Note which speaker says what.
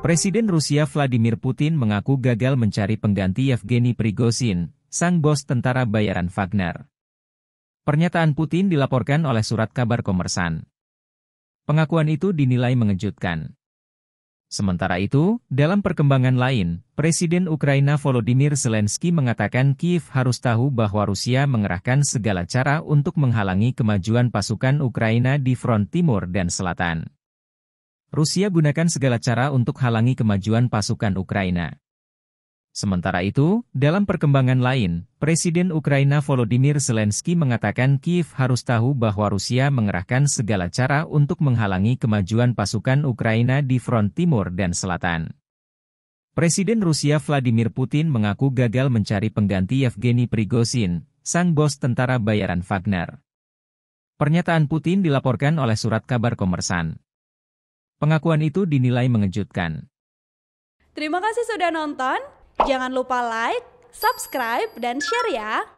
Speaker 1: Presiden Rusia Vladimir Putin mengaku gagal mencari pengganti Yevgeny Prigozhin, sang bos tentara bayaran Wagner. Pernyataan Putin dilaporkan oleh surat kabar komersan. Pengakuan itu dinilai mengejutkan. Sementara itu, dalam perkembangan lain, Presiden Ukraina Volodymyr Zelensky mengatakan Kiev harus tahu bahwa Rusia mengerahkan segala cara untuk menghalangi kemajuan pasukan Ukraina di front timur dan selatan. Rusia gunakan segala cara untuk halangi kemajuan pasukan Ukraina. Sementara itu, dalam perkembangan lain, Presiden Ukraina Volodymyr Zelensky mengatakan Kiev harus tahu bahwa Rusia mengerahkan segala cara untuk menghalangi kemajuan pasukan Ukraina di front timur dan selatan. Presiden Rusia Vladimir Putin mengaku gagal mencari pengganti Yevgeny Prigozhin, sang bos tentara bayaran Wagner. Pernyataan Putin dilaporkan oleh surat kabar Komersan. Pengakuan itu dinilai mengejutkan. Terima kasih sudah nonton. Jangan lupa like, subscribe, dan share ya.